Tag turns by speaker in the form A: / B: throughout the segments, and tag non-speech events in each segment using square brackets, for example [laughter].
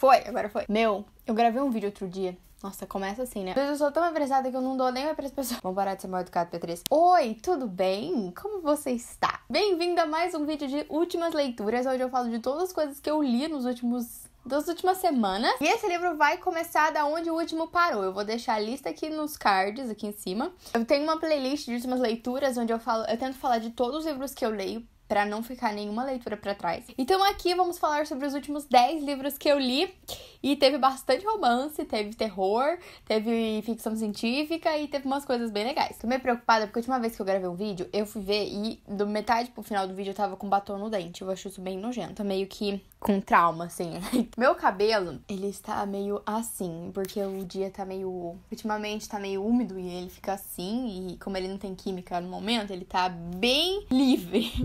A: Foi, agora foi. Meu, eu gravei um vídeo outro dia. Nossa, começa assim, né? Eu sou tão apressada que eu não dou nem para as pessoas. Vamos parar de ser mal educado, P3. Oi, tudo bem? Como você está? Bem-vindo a mais um vídeo de Últimas Leituras, onde eu falo de todas as coisas que eu li nos últimos das últimas semanas. E esse livro vai começar da onde o último parou. Eu vou deixar a lista aqui nos cards, aqui em cima. Eu tenho uma playlist de últimas leituras onde eu falo, eu tento falar de todos os livros que eu leio para não ficar nenhuma leitura para trás. Então aqui vamos falar sobre os últimos 10 livros que eu li e teve bastante romance, teve terror, teve ficção científica e teve umas coisas bem legais. Tô meio preocupada porque a última vez que eu gravei um vídeo, eu fui ver e do metade pro final do vídeo eu tava com batom no dente. Eu acho isso bem nojento, meio que com trauma assim. [laughs] Meu cabelo, ele está meio assim, porque o dia tá meio ultimamente tá meio úmido e ele fica assim e como ele não tem química no momento, ele tá bem livre. [laughs]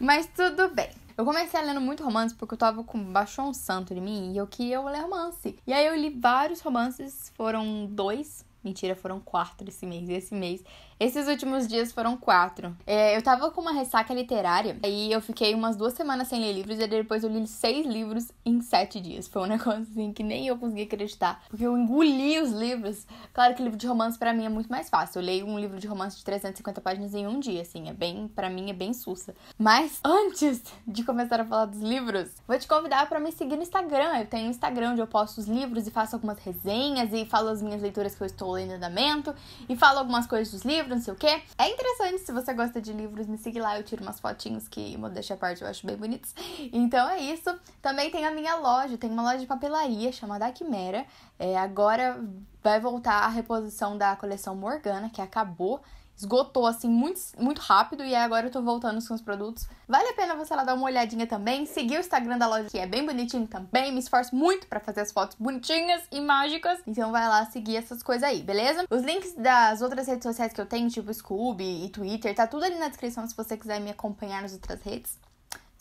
A: Mas tudo bem. Eu comecei lendo muito romance porque eu tava com baixou um santo em mim e eu queria ler romance. E aí eu li vários romances, foram dois, mentira, foram quatro esse mês. E esse mês esses últimos dias foram quatro. É, eu tava com uma ressaca literária, aí eu fiquei umas duas semanas sem ler livros, e depois eu li seis livros em sete dias. Foi um [laughs] negócio assim que nem eu consegui acreditar, porque eu engoli os livros. Claro que livro de romance para mim é muito mais fácil. Eu leio um livro de romance de 350 páginas em um dia, assim, é bem, para mim é bem sussa. Mas [laughs] antes de começar a falar dos livros, vou te convidar para me seguir no Instagram. Eu tenho um Instagram onde eu posto os livros e faço algumas resenhas e falo as minhas leituras que eu estou lendo em andamento e falo algumas coisas dos livros livro, não sei o quê. É interessante, se você gosta de livros, me siga lá, eu tiro umas fotinhos que, modéstia à parte, eu acho bem bonitos. Então é isso. Também tem a minha loja, tem uma loja de papelaria chamada Quimera. É, agora vai voltar a reposição da coleção Morgana, que acabou esgotou assim muito, muito rápido e agora eu tô voltando com os produtos. Vale a pena você lá dar uma olhadinha também, seguir o Instagram da loja que é bem bonitinho também, me esforço muito para fazer as fotos bonitinhas e mágicas, então vai lá seguir essas coisas aí, beleza? Os links das outras redes sociais que eu tenho, tipo Scooby e Twitter, tá tudo ali na descrição se você quiser me acompanhar nas outras redes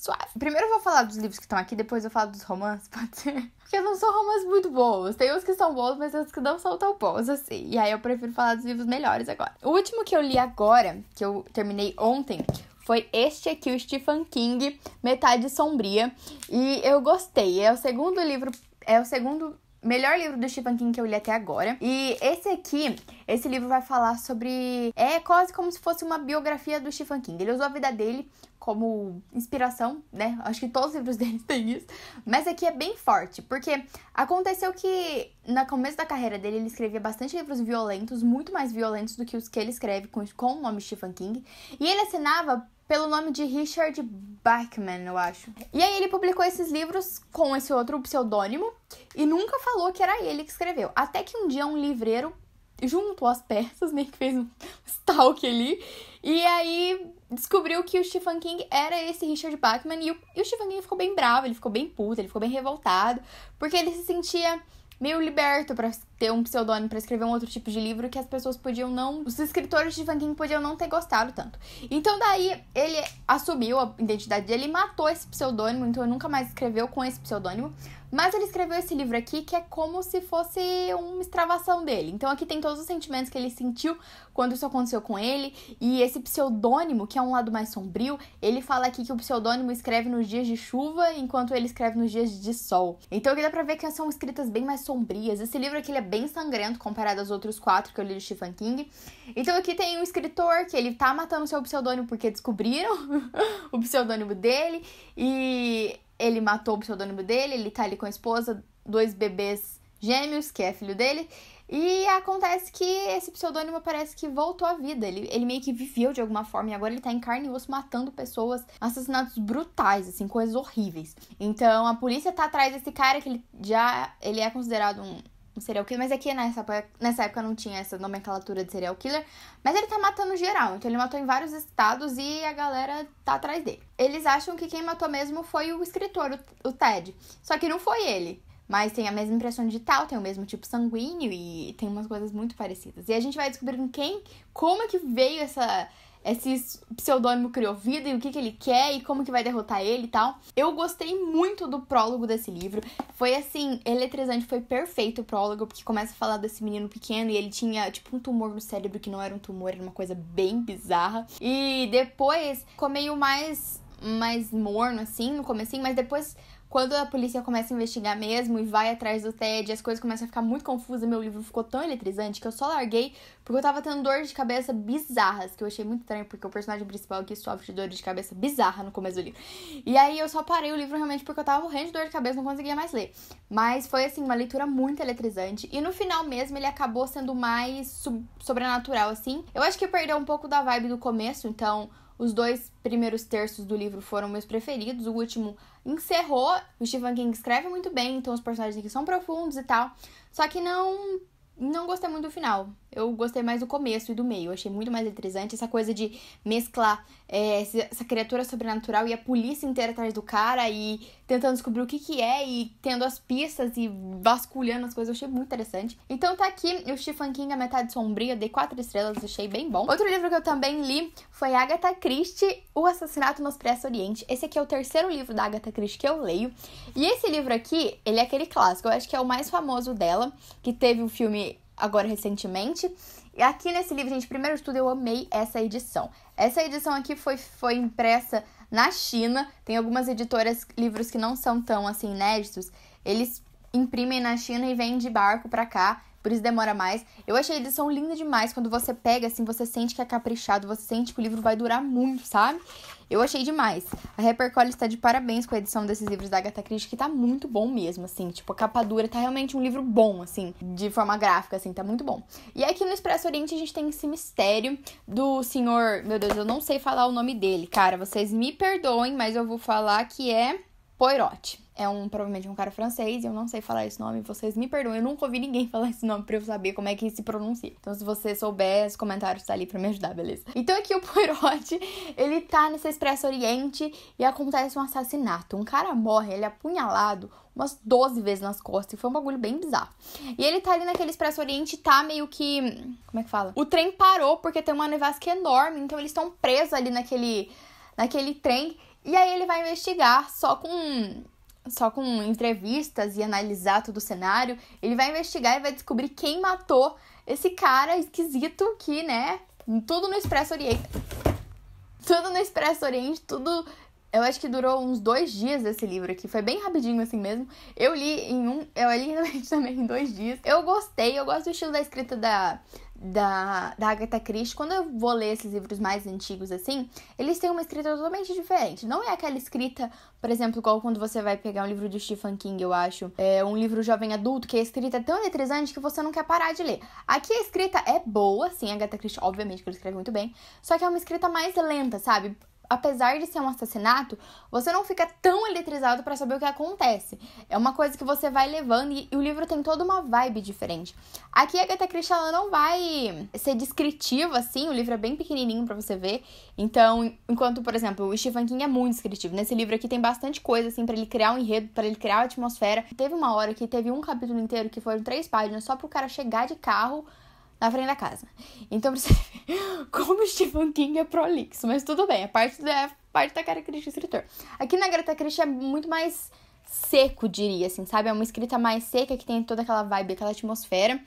A: suave. Primeiro eu vou falar dos livros que estão aqui, depois eu falo dos romances, [laughs] pode ser? Porque não são romances muito bons. Tem uns que são bons, mas tem uns que não são tão bons assim. E aí eu prefiro falar dos livros melhores agora. O último que eu li agora, que eu terminei ontem, foi este aqui, o Stephen King, Metade Sombria. E eu gostei. É o segundo livro. É o segundo melhor livro do Stephen King que eu li até agora. E esse aqui, esse livro vai falar sobre. É quase como se fosse uma biografia do Stephen King. Ele usou a vida dele como inspiração, né? Acho que todos os livros [laughs] dele têm isso. Mas aqui é bem forte, porque aconteceu que no começo da carreira dele ele escrevia bastante livros violentos, muito mais violentos do que os que ele escreve com, com o nome Stephen King. E ele assinava pelo nome de Richard Bachman, eu acho. E aí ele publicou esses livros com esse outro pseudônimo e nunca falou que era ele que escreveu. Até que um dia um livreiro juntou as peças, meio né, que fez um [laughs] stalk ali, e aí descobriu que o Stephen King era esse Richard Bachman e o, e o Stephen King ficou bem bravo, ele ficou bem puto, ele ficou bem revoltado, porque ele se sentia meio liberto para ter um pseudônimo para escrever um outro tipo de livro que as pessoas podiam não, os escritores de Van podiam não ter gostado tanto. Então daí ele assumiu a identidade dele, matou esse pseudônimo, então ele nunca mais escreveu com esse pseudônimo. Mas ele escreveu esse livro aqui que é como se fosse uma extravação dele. Então aqui tem todos os sentimentos que ele sentiu quando isso aconteceu com ele. E esse pseudônimo, que é um lado mais sombrio, ele fala aqui que o pseudônimo escreve nos dias de chuva, enquanto ele escreve nos dias de sol. Então aqui dá pra ver que são escritas bem mais sombrias. Esse livro aqui é bem sangrento comparado aos outros quatro que eu li do Stephen King. Então aqui tem um escritor que ele tá matando seu pseudônimo porque descobriram [laughs] o pseudônimo dele. E ele matou o pseudônimo dele, ele tá ali com a esposa, dois bebês gêmeos, que é filho dele. E acontece que esse pseudônimo parece que voltou à vida. Ele, ele meio que viveu de alguma forma e agora ele tá em carne e osso matando pessoas, assassinatos brutais, assim, coisas horríveis. Então a polícia tá atrás desse cara que ele já ele é considerado um, um serial killer, mas aqui é nessa, nessa época não tinha essa nomenclatura de serial killer, mas ele tá matando geral, então ele matou em vários estados e a galera tá atrás dele. Eles acham que quem matou mesmo foi o escritor, o, o Ted, só que não foi ele. Mas tem a mesma impressão digital, tem o mesmo tipo sanguíneo e tem umas coisas muito parecidas. E a gente vai descobrindo quem, como é que veio essa, é esse pseudônimo criou vida e o que, que ele quer e como que vai derrotar ele e tal. Eu gostei muito do prólogo desse livro. Foi assim, eletrizante, foi perfeito o prólogo, porque começa a falar desse menino pequeno e ele tinha tipo um tumor no cérebro que não era um tumor, era uma coisa bem bizarra. E depois ficou meio mais mais morno assim no começo mas depois quando a polícia começa a investigar mesmo e vai atrás do Ted, as coisas começam a ficar muito confusas. Meu livro ficou tão eletrizante que eu só larguei porque eu tava tendo dores de cabeça bizarras, que eu achei muito estranho, porque o personagem principal aqui sofre de dor de cabeça bizarra no começo do livro. E aí eu só parei o livro realmente porque eu tava morrendo de dor de cabeça, não conseguia mais ler. Mas foi assim, uma leitura muito eletrizante. E no final mesmo ele acabou sendo mais sobrenatural, assim. Eu acho que perdeu um pouco da vibe do começo, então os dois primeiros terços do livro foram meus preferidos, o último encerrou. O Stephen King escreve muito bem, então os personagens aqui são profundos e tal. Só que não não gostei muito do final eu gostei mais do começo e do meio. Eu achei muito mais eletrizante essa coisa de mesclar é, essa criatura sobrenatural e a polícia inteira atrás do cara e tentando descobrir o que que é e tendo as pistas e vasculhando as coisas. Eu achei muito interessante. Então tá aqui o Stephen King, A Metade Sombria. Dei quatro estrelas, achei bem bom. Outro livro que eu também li foi Agatha Christie, O Assassinato no Expresso Oriente. Esse aqui é o terceiro livro da Agatha Christie que eu leio. E esse livro aqui, ele é aquele clássico. Eu acho que é o mais famoso dela, que teve o filme agora recentemente. E aqui nesse livro, gente, primeiro de tudo, eu amei essa edição. Essa edição aqui foi, foi impressa na China. Tem algumas editoras, livros que não são tão assim inéditos. Eles imprimem na China e vêm de barco para cá por isso demora mais. Eu achei a edição linda demais. Quando você pega, assim, você sente que é caprichado, você sente que o livro vai durar muito, sabe? Eu achei demais. A Repercole está de parabéns com a edição desses livros da Agatha Christie, que tá muito bom mesmo, assim. Tipo, a capa dura tá realmente um livro bom, assim, de forma gráfica, assim, tá muito bom. E aqui no Expresso Oriente a gente tem esse mistério do senhor. Meu Deus, eu não sei falar o nome dele, cara. Vocês me perdoem, mas eu vou falar que é. Poirot. É um, provavelmente um cara francês, eu não sei falar esse nome, vocês me perdoem, eu nunca ouvi ninguém [laughs] falar esse nome pra eu saber como é que se pronuncia. Então, se você souber, os comentários tá ali pra me ajudar, beleza? Então, aqui o [laughs] Poirot, ele tá nesse Expresso Oriente e acontece um assassinato. Um cara morre, ele é apunhalado umas 12 vezes nas costas, e foi um bagulho bem bizarro. E ele tá ali naquele Expresso Oriente tá meio que. Como é que fala? O trem parou porque tem uma nevasca enorme, então eles estão presos ali naquele, naquele trem. E aí ele vai investigar só com só com entrevistas e analisar todo o cenário, ele vai investigar e vai descobrir quem matou esse cara esquisito que, né, tudo no Expresso Oriente. Tudo no Expresso Oriente, tudo eu acho que durou uns dois dias esse livro aqui. Foi bem rapidinho assim mesmo. Eu li em um. Eu li [laughs] também em dois dias. Eu gostei, eu gosto do estilo da escrita da, da, da Agatha Christie, quando eu vou ler esses livros mais antigos assim, eles têm uma escrita totalmente diferente. Não é aquela escrita, por exemplo, igual quando você vai pegar um livro de Stephen King, eu acho, é um livro jovem adulto, que a escrita é tão eletrizante que você não quer parar de ler. Aqui a escrita é boa, sim, a Agatha Christie, obviamente, que ela escreve muito bem, só que é uma escrita mais lenta, sabe? apesar de ser um assassinato, você não fica tão eletrizado para saber o que acontece. É uma coisa que você vai levando e, e o livro tem toda uma vibe diferente. Aqui a Agatha Christie ela não vai ser descritiva assim, o livro é bem pequenininho para você ver. Então, enquanto, por exemplo, o Stephen King é muito descritivo. Nesse livro aqui tem bastante coisa assim para ele criar um enredo, para ele criar a atmosfera. Teve uma hora que teve um capítulo inteiro que foram três páginas só pro cara chegar de carro na frente da casa. Então, pra você [laughs] ver como Stephen King é prolixo, mas tudo bem, é parte da, parte da característica do escritor. Aqui na Greta Christie é muito mais seco, diria assim, sabe? É uma escrita mais seca que tem toda aquela vibe, aquela atmosfera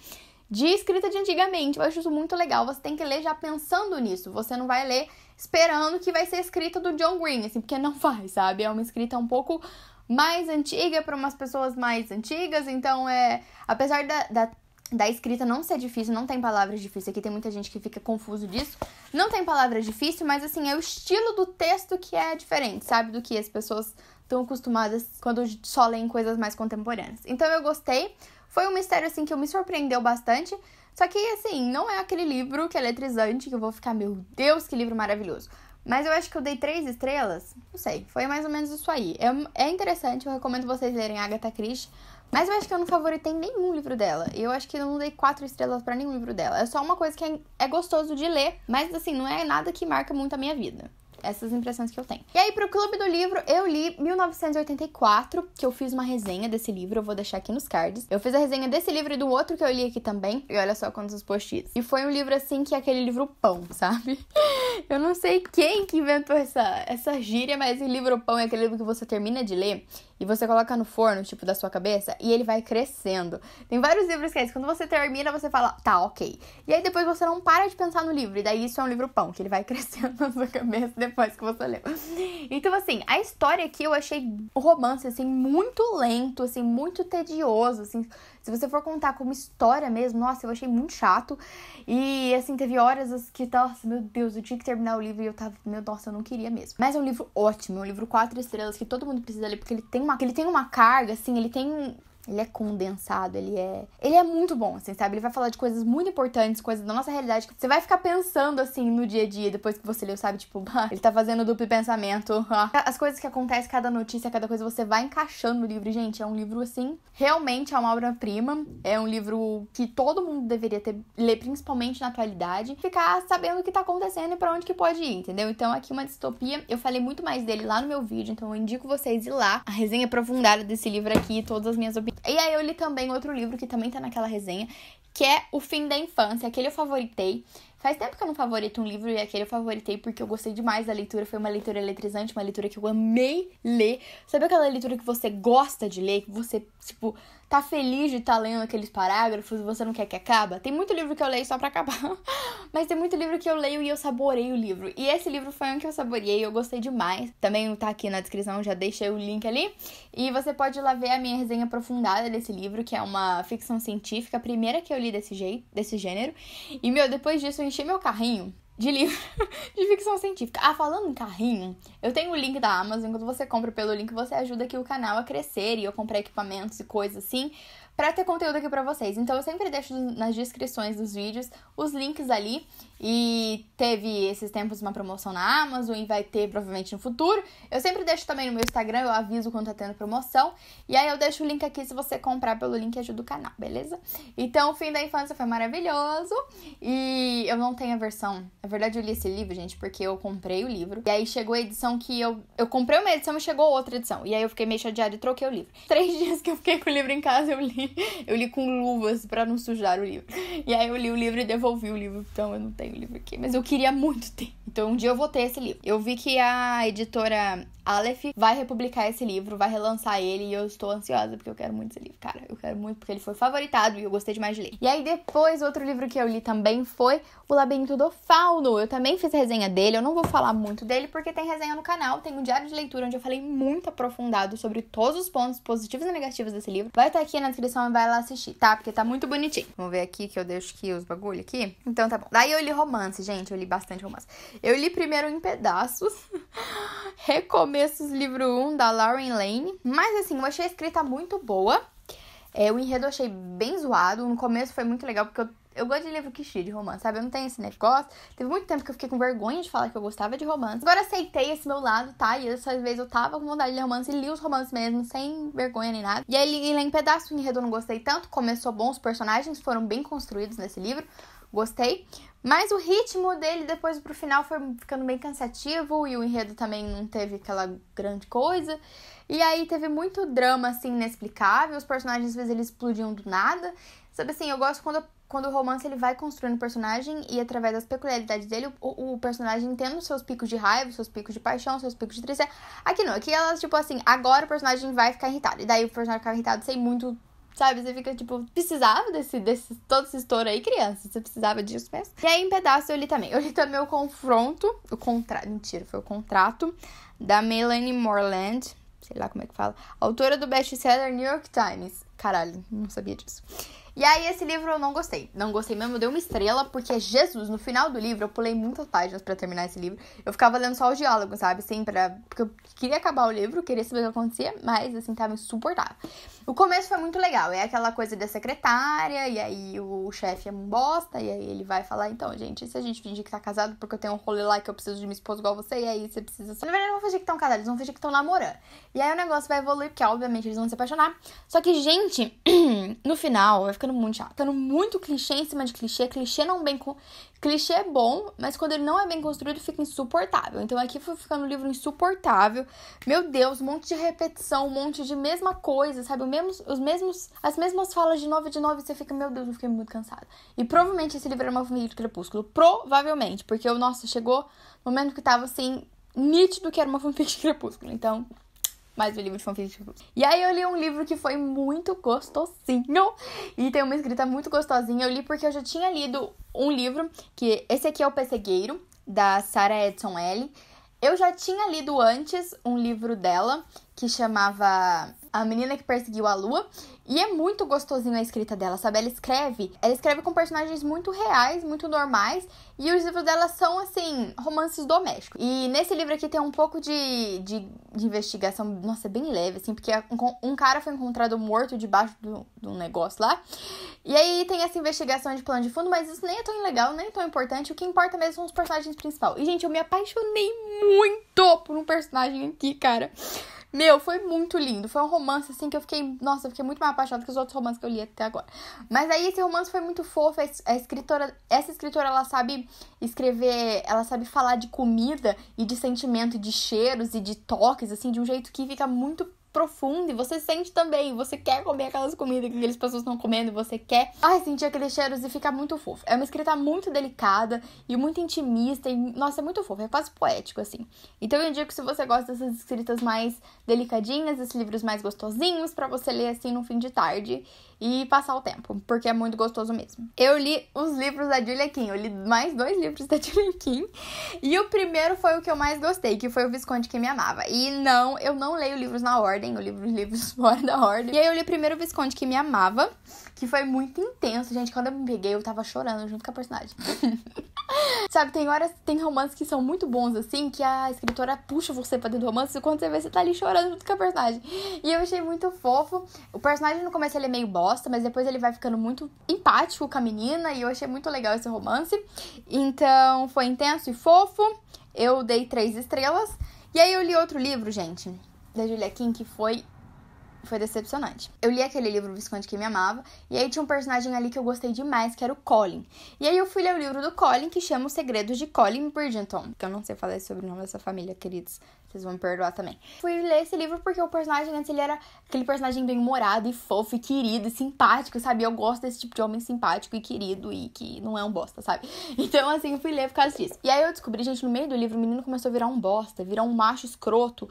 A: de escrita de antigamente. Eu acho isso muito legal. Você tem que ler já pensando nisso. Você não vai ler esperando que vai ser escrita do John Green, assim, porque não [laughs] vai, sabe? É uma escrita um pouco mais antiga para umas pessoas mais antigas. Então, é apesar da, da da escrita não ser difícil, não tem palavras difíceis. Aqui tem muita gente que fica confuso disso. Não tem palavras difíceis, mas assim, é o estilo do texto que é diferente, sabe? Do que as pessoas estão acostumadas quando só leem coisas mais contemporâneas. Então eu gostei. Foi um mistério assim que me surpreendeu bastante. Só que assim, não é aquele livro que é eletrizante que eu vou ficar, meu Deus, que livro maravilhoso. Mas eu acho que eu dei três estrelas. Não sei, foi mais ou menos isso aí. É, é interessante, eu recomendo vocês lerem Agatha Christie. Mas eu acho que eu não favoritei nenhum livro dela. Eu acho que eu não dei quatro estrelas para nenhum livro dela. É só uma coisa que é, é gostoso de ler, mas assim, não é nada que marca muito a minha vida essas impressões que eu tenho. E aí, pro Clube do Livro, eu li 1984, que eu fiz uma resenha desse livro, eu vou deixar aqui nos cards. Eu fiz a resenha desse livro e do outro que eu li aqui também, e olha só quantos post-its. E foi um livro assim que é aquele livro pão, [laughs] sabe? Eu não sei quem que inventou essa, essa gíria, mas o livro pão é aquele livro que você termina de ler e você coloca no forno, tipo, da sua cabeça, e ele vai crescendo. Tem vários livros que é isso. Quando você termina, você fala, tá, ok. E aí depois você não para de pensar no livro. E daí isso é um livro pão, que ele vai [laughs] crescendo na sua cabeça depois que você leu. Então, assim, a história aqui eu achei o romance, assim, muito lento, assim, muito tedioso, assim. Se você for contar como história mesmo, nossa, eu achei muito chato. E assim, teve horas que, nossa, meu Deus, eu tinha que terminar o livro e eu tava, meu, nossa, eu não queria mesmo. Mas é um livro ótimo, é um livro quatro estrelas que todo mundo precisa ler, porque ele tem uma, ele tem uma carga, assim, ele tem ele é condensado, ele é. Ele é muito bom, assim, sabe? Ele vai falar de coisas muito importantes, coisas da nossa realidade. Que você vai ficar pensando, assim, no dia a dia, depois que você leu, sabe? Tipo, ele tá fazendo duplo pensamento. Ah. As coisas que acontecem, cada notícia, cada coisa, você vai encaixando no livro. Gente, é um livro, assim, realmente é uma obra-prima. É um livro que todo mundo deveria ter, ler, principalmente na atualidade. Ficar sabendo o que tá acontecendo e pra onde que pode ir, entendeu? Então, aqui uma distopia. Eu falei muito mais dele lá no meu vídeo, então eu indico vocês ir lá. A resenha aprofundada desse livro aqui, todas as minhas opiniões e aí eu li também outro livro que também tá naquela resenha, que é O Fim da Infância. Aquele eu favoritei. Faz tempo que eu não favorito um livro e aquele eu favoritei porque eu gostei demais da leitura. Foi uma leitura eletrizante, uma leitura que eu amei ler. Sabe aquela leitura que você gosta de ler? Que você, tipo, tá feliz de estar tá lendo aqueles parágrafos, você não quer que acaba. Tem muito livro que eu leio só para acabar, [laughs] mas tem muito livro que eu leio e eu saborei o livro. E esse livro foi um que eu saboreei, eu gostei demais. Também tá aqui na descrição, já deixei o link ali. E você pode ir lá ver a minha resenha aprofundada desse livro, que é uma ficção científica, a primeira que eu li desse jeito, desse gênero. E meu, depois disso eu enchi meu carrinho de livro [laughs] de ficção científica. Ah, falando em carrinho, eu tenho o link da Amazon. Quando você compra pelo link, você ajuda aqui o canal a crescer. E eu comprar equipamentos e coisas assim para ter conteúdo aqui para vocês. Então eu sempre deixo nas descrições dos vídeos os links ali e teve esses tempos uma promoção na Amazon e vai ter provavelmente no futuro. Eu sempre deixo também no meu Instagram, eu aviso quando tá tendo promoção. E aí eu deixo o link aqui se você comprar pelo link ajuda o canal, beleza? Então o fim da infância foi maravilhoso e eu não tenho a versão. Na verdade eu li esse livro, gente, porque eu comprei o livro. E aí chegou a edição que eu eu comprei uma edição e chegou outra edição. E aí eu fiquei meio chateada e troquei o livro. [laughs] Três dias que eu fiquei com o livro em casa eu li [laughs] eu li com luvas para não sujar o livro. E aí eu li o livro e devolvi o livro, então eu não tenho o livro aqui. Mas eu queria muito ter. Então um dia eu vou ter esse livro. Eu vi que a editora Aleph vai republicar esse livro, vai relançar ele e eu estou ansiosa porque eu quero muito esse livro, cara. Eu quero muito porque ele foi favoritado e eu gostei demais de ler. E aí depois outro livro que eu li também foi O Labirinto do Fauno. Eu também fiz resenha dele, eu não vou falar muito dele porque tem resenha no canal, tem um diário de leitura onde eu falei muito aprofundado sobre todos os pontos positivos e negativos desse livro. Vai estar aqui na descrição vai lá assistir, tá? Porque tá muito bonitinho. Vamos ver aqui que eu deixo aqui os bagulho aqui. Então tá bom. Daí eu li romance, gente. Eu li bastante romance. Eu li primeiro em pedaços. [laughs] Recomeços, livro 1 da Lauren Lane. Mas assim, eu achei a escrita muito boa. É, o enredo eu achei bem zoado. No começo foi muito legal porque eu eu gosto de livro que de romance, sabe? Eu não tenho esse negócio. Teve muito tempo que eu fiquei com vergonha de falar que eu gostava de romance. Agora aceitei esse meu lado, tá? E dessa vez eu tava com vontade de ler romance e li os romances mesmo, sem vergonha nem nada. E aí li, li em pedaço, o enredo eu não gostei tanto. Começou bom, os personagens foram bem construídos nesse livro. Gostei. Mas o ritmo dele depois pro final foi ficando bem cansativo e o enredo também não teve aquela grande coisa. E aí teve muito drama assim inexplicável, os personagens às vezes eles explodiam do nada. Sabe assim, eu gosto quando quando o romance ele vai construindo o personagem e através das peculiaridades dele, o, o, personagem tendo seus picos de raiva, seus picos de paixão, seus picos de tristeza. Aqui não, aqui elas, tipo assim, agora o personagem vai ficar irritado. E daí o personagem fica irritado sem muito. Sabe, você fica tipo, precisava desse, desse todo esse estouro aí, criança. Você precisava disso mesmo. E aí, em pedaço, eu li também. Eu li também o confronto, o contrato. Mentira, foi o contrato da Melanie Moreland, sei lá como é que fala, autora do best-seller New York Times. Caralho, não sabia disso. E aí, esse livro eu não gostei. Não gostei mesmo, deu uma estrela, porque é Jesus, no final do livro, eu pulei muitas páginas para terminar esse livro. Eu ficava lendo só os diálogos, sabe? Assim, pra... Porque eu queria acabar o livro, queria saber o que acontecia, mas, assim, tava insuportável. O começo foi muito legal. É aquela coisa da secretária, e aí o chefe é um bosta, e aí ele vai falar: então, gente, se a gente fingir que tá casado, porque eu tenho um rolê lá que eu preciso de uma esposa igual você, e aí você precisa. Na verdade, não vão fingir que estão casados, eles vão fingir que estão namorando. E aí o negócio vai evoluir, porque, obviamente, eles vão se apaixonar. Só que, gente, [clears throat] no final, vai ficar ficando muito chato. Ficando muito clichê em cima de clichê. Clichê não bem. Co... Clichê é bom, mas quando ele não é bem construído, fica insuportável. Então aqui foi ficando um livro insuportável. Meu Deus, um monte de repetição, um monte de mesma coisa, sabe? Os mesmos, os mesmos, as mesmas falas de novo e de novo, você fica, meu Deus, eu fiquei muito cansada. E provavelmente esse livro era uma família de crepúsculo. Provavelmente, porque o nosso chegou no momento que tava assim, nítido que era uma fanfic de crepúsculo. Então mais um livro de fanfic. Tipo. E aí eu li um livro que foi muito gostosinho e tem uma escrita muito gostosinha. Eu li porque eu já tinha lido um livro, que esse aqui é O Pessegueiro, da Sarah Edson L. Eu já tinha lido antes um livro dela que chamava a menina que perseguiu a lua. E é muito gostosinho a escrita dela, sabe? Ela escreve, ela escreve com personagens muito reais, muito normais, e os livros dela são, assim, romances domésticos. E nesse livro aqui tem um pouco de, de, de investigação, nossa, é bem leve, assim, porque é um, um cara foi encontrado morto debaixo do, do negócio lá. E aí tem essa investigação de plano de fundo, mas isso nem é tão legal, nem é tão importante. O que importa mesmo são os personagens principais. E, gente, eu me apaixonei muito por um personagem aqui, cara. Meu, foi muito lindo. Foi um romance, assim, que eu fiquei. Nossa, eu fiquei muito mais apaixonada que os outros romances que eu li até agora. Mas aí esse romance foi muito fofo. A escritora. Essa escritora, ela sabe escrever. Ela sabe falar de comida e de sentimento, e de cheiros e de toques, assim, de um jeito que fica muito profunda e você sente também. Você quer comer aquelas comidas que aquelas pessoas estão comendo, você quer ai, sentir aqueles cheiros e ficar muito fofo. É uma escrita muito delicada e muito intimista. E, nossa, é muito fofo, é quase poético, assim. Então eu indico se você gosta dessas escritas mais delicadinhas, esses livros mais gostosinhos, para você ler assim no fim de tarde e passar o tempo, porque é muito gostoso mesmo. Eu li os livros da Julia Kim, eu li mais dois livros [laughs] da Julia Kim, e o primeiro foi o que eu mais gostei, que foi o Visconde que me amava. E não, eu não leio livros na ordem, eu li os livros [laughs] fora da ordem. E aí eu li primeiro o Visconde que me amava, que foi muito intenso, gente, quando eu me peguei eu tava chorando junto com a personagem. [laughs] [laughs] Sabe, tem horas, tem romances que são muito bons, assim, que a escritora puxa você pra dentro do romance e quando você vê, você tá ali chorando junto com a personagem. E eu achei muito fofo. O personagem no começo ele é meio bosta, mas depois ele vai ficando muito empático com a menina e eu achei muito legal esse romance. Então, foi intenso e fofo. Eu dei três estrelas. E aí eu li outro livro, gente, da Julia Kim, que foi foi decepcionante. Eu li aquele livro Visconde que me amava, e aí tinha um personagem ali que eu gostei demais, que era o Colin. E aí eu fui ler o livro do Colin, que chama Os Segredos de Colin Bridgerton, que eu não sei falar sobre o nome dessa família, queridos. Vocês vão me perdoar também. Fui ler esse livro porque o personagem antes ele era aquele personagem bem humorado e fofo e querido e simpático, sabe? Eu gosto desse tipo de homem simpático e querido e que não é um bosta, sabe? [laughs] Então, assim, eu fui ler por causa disso. E aí eu descobri, gente, no meio do livro, o menino começou a virar um bosta, virar um macho escroto.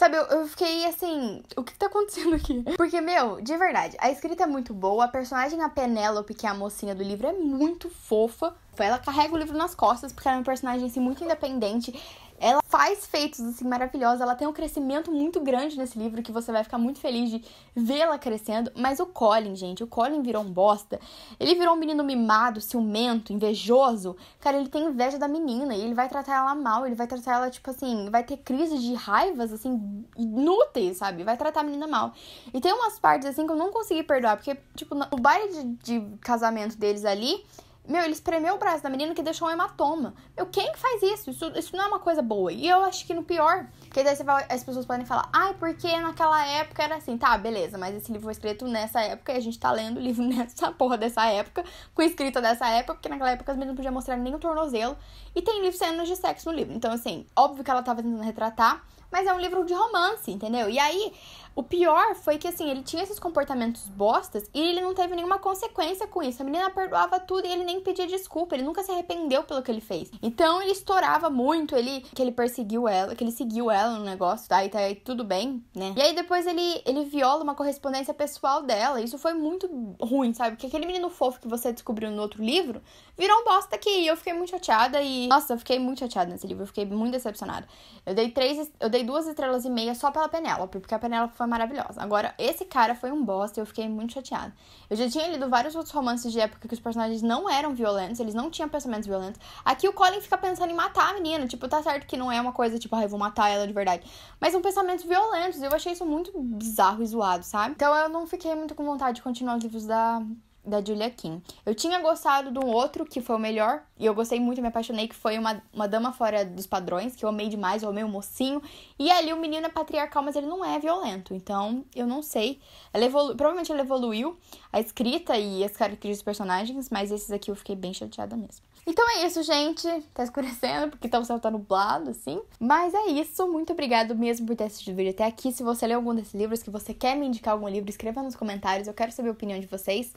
A: Sabe, eu, eu, fiquei assim, o que tá acontecendo aqui? [laughs] Porque, meu, de verdade, a escrita é muito boa, a personagem, a Penélope, que é a mocinha do livro, é muito fofa. Ela carrega o livro nas costas, porque ela é uma personagem, assim, muito independente ela faz feitos assim maravilhosos, ela tem um crescimento muito grande nesse livro que você vai ficar muito feliz de vê-la crescendo, mas o Colin, gente, o Colin virou um bosta. Ele virou um menino mimado, ciumento, invejoso. Cara, ele tem inveja da menina e ele vai tratar ela mal, ele vai tratar ela tipo assim, vai ter crise de raivas assim inúteis, sabe? Vai tratar a menina mal. E tem umas partes assim que eu não consegui perdoar, porque tipo, no baile de, de casamento deles ali, meu, ele espremeu o braço da menina que deixou um hematoma. Meu, quem que faz isso? isso? Isso não é uma coisa boa. E eu acho que no pior, que daí vai, as pessoas podem falar, ai, porque naquela época era assim, tá, beleza, mas esse livro foi escrito nessa época e a gente tá lendo o livro [laughs] nessa porra dessa época, com escrita dessa época, porque naquela época as meninas não podiam mostrar nem o tornozelo. E tem livros cenas de sexo no livro. Então, assim, óbvio que ela tava tentando retratar, mas é um livro de romance, entendeu? E aí, o pior foi que, assim, ele tinha esses comportamentos bostas e ele não teve nenhuma consequência com isso. A menina perdoava tudo e ele nem pedia desculpa, ele nunca se arrependeu pelo que ele fez. Então, ele estourava muito, ele que ele perseguiu ela, que ele seguiu ela no negócio, tá? E tá tudo bem, né? E aí, depois ele, ele viola uma correspondência pessoal dela. Isso foi muito ruim, sabe? Porque aquele menino fofo que você descobriu no outro livro virou um bosta aqui. E eu fiquei muito chateada e... Nossa, eu fiquei muito chateada nesse livro, eu fiquei muito decepcionada. Eu dei três... Eu dei duas estrelas e meia só pela Penélope, porque a Penélope foi maravilhosa. Agora, esse cara foi um bosta e eu fiquei muito chateada. Eu já tinha lido vários outros romances de época que os personagens não eram violentos, eles não tinham pensamentos violentos. Aqui o Colin fica pensando em matar a menina. Tipo, tá certo que não é uma coisa tipo, ah, eu vou matar ela de verdade. Mas são pensamentos violentos. Eu achei isso muito bizarro e zoado, sabe? Então eu não fiquei muito com vontade de continuar os livros da da Julia Kim. Eu tinha gostado de um outro, que foi o melhor, e eu gostei muito, me apaixonei, que foi uma, uma Dama Fora dos Padrões, que eu amei demais, eu amei o um mocinho. E ali o menino é patriarcal, mas ele não é violento, então eu não sei. Ela evolu... Provavelmente ela evoluiu a escrita e as características dos personagens, mas esses aqui eu fiquei bem chateada mesmo. Então é isso, gente. Tá escurecendo porque tá, o céu tá nublado, assim. Mas é isso. Muito obrigado mesmo por ter assistido o vídeo até aqui. Se você leu algum desses livros, que você quer me indicar algum livro, escreva nos comentários. Eu quero saber a opinião de vocês.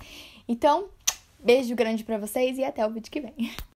A: Então, beijo grande para vocês e até o vídeo que vem. [laughs]